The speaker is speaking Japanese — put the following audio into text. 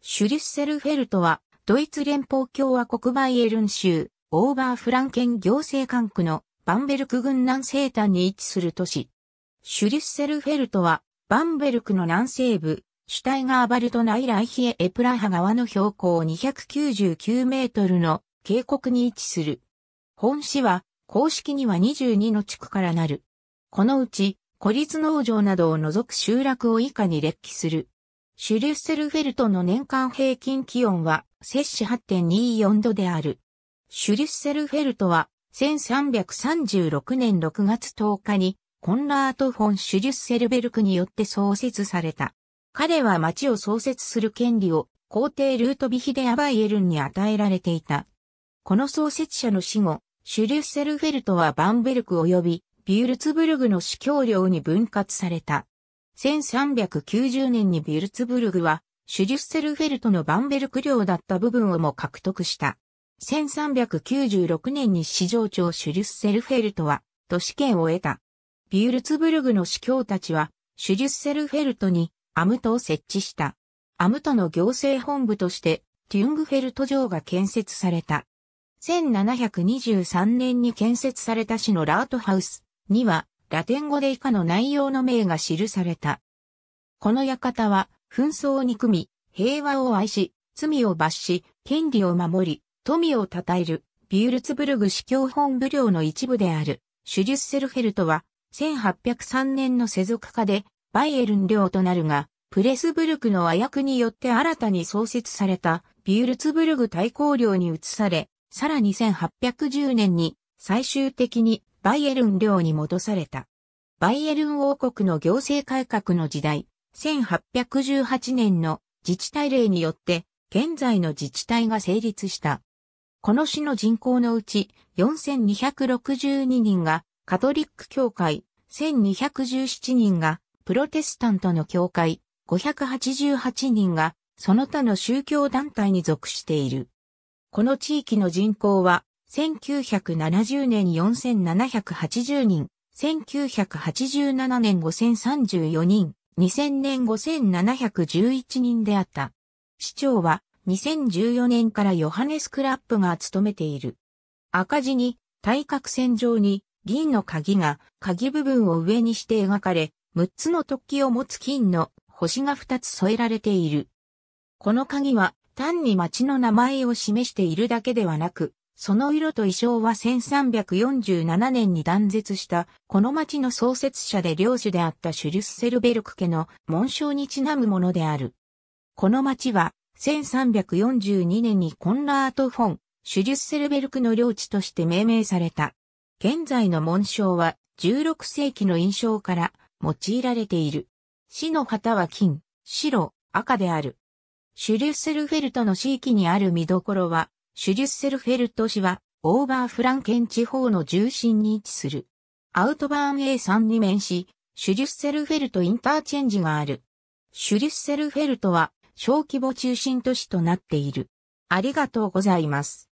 シュリュッセルフェルトは、ドイツ連邦共和国バイエルン州、オーバーフランケン行政管区のバンベルク郡南西端に位置する都市。シュリュッセルフェルトは、バンベルクの南西部、シュタイガーバルト内ライヒエ・エプラハ川の標高299メートルの渓谷に位置する。本市は、公式には22の地区からなる。このうち、孤立農場などを除く集落を以下に列記する。シュリュッセルフェルトの年間平均気温は摂氏8.24度である。シュリュッセルフェルトは1336年6月10日にコンラート・フォン・シュリュッセルベルクによって創設された。彼は町を創設する権利を皇帝ルートビヒデ・アバイエルンに与えられていた。この創設者の死後、シュリュッセルフェルトはバンベルク及びビュールツブルグの司教領に分割された。1390年にビュルツブルグは、シュリュッセルフェルトのバンベルク領だった部分をも獲得した。1396年に市場長シュリュッセルフェルトは都市圏を得た。ビュルツブルグの司教たちはシュリュッセルフェルトにアムトを設置した。アムトの行政本部としてテュングフェルト城が建設された。1723年に建設された市のラートハウスにはラテン語で以下の内容の名が記された。この館は、紛争を憎み、平和を愛し、罪を罰し、権利を守り、富を称える、ビュールツブルグ司教本部領の一部である、シュリュッセルフェルトは、1803年の世俗化で、バイエルン領となるが、プレスブルクの和訳によって新たに創設された、ビュールツブルグ大公領に移され、さらに1810年に、最終的にバイエルン領に戻された。バイエルン王国の行政改革の時代、1818年の自治体令によって現在の自治体が成立した。この市の人口のうち4262人がカトリック教会、1217人がプロテスタントの教会、588人がその他の宗教団体に属している。この地域の人口は1970年4780人、1987年5034人、2000年5711人であった。市長は2014年からヨハネス・クラップが務めている。赤字に対角線上に銀の鍵が鍵部分を上にして描かれ、6つの突起を持つ金の星が2つ添えられている。この鍵は単に町の名前を示しているだけではなく、その色と衣装は1347年に断絶した、この町の創設者で領主であったシュリュッセルベルク家の紋章にちなむものである。この町は、1342年にコンラート・フォン、シュリュッセルベルクの領地として命名された。現在の紋章は、16世紀の印象から用いられている。市の旗は金、白、赤である。シュリュッセルフェルトの地域にある見どころは、シュリュッセルフェルト市は、オーバーフランケン地方の中心に位置する。アウトバーン A3 に面し、シュリュッセルフェルトインターチェンジがある。シュリュッセルフェルトは、小規模中心都市となっている。ありがとうございます。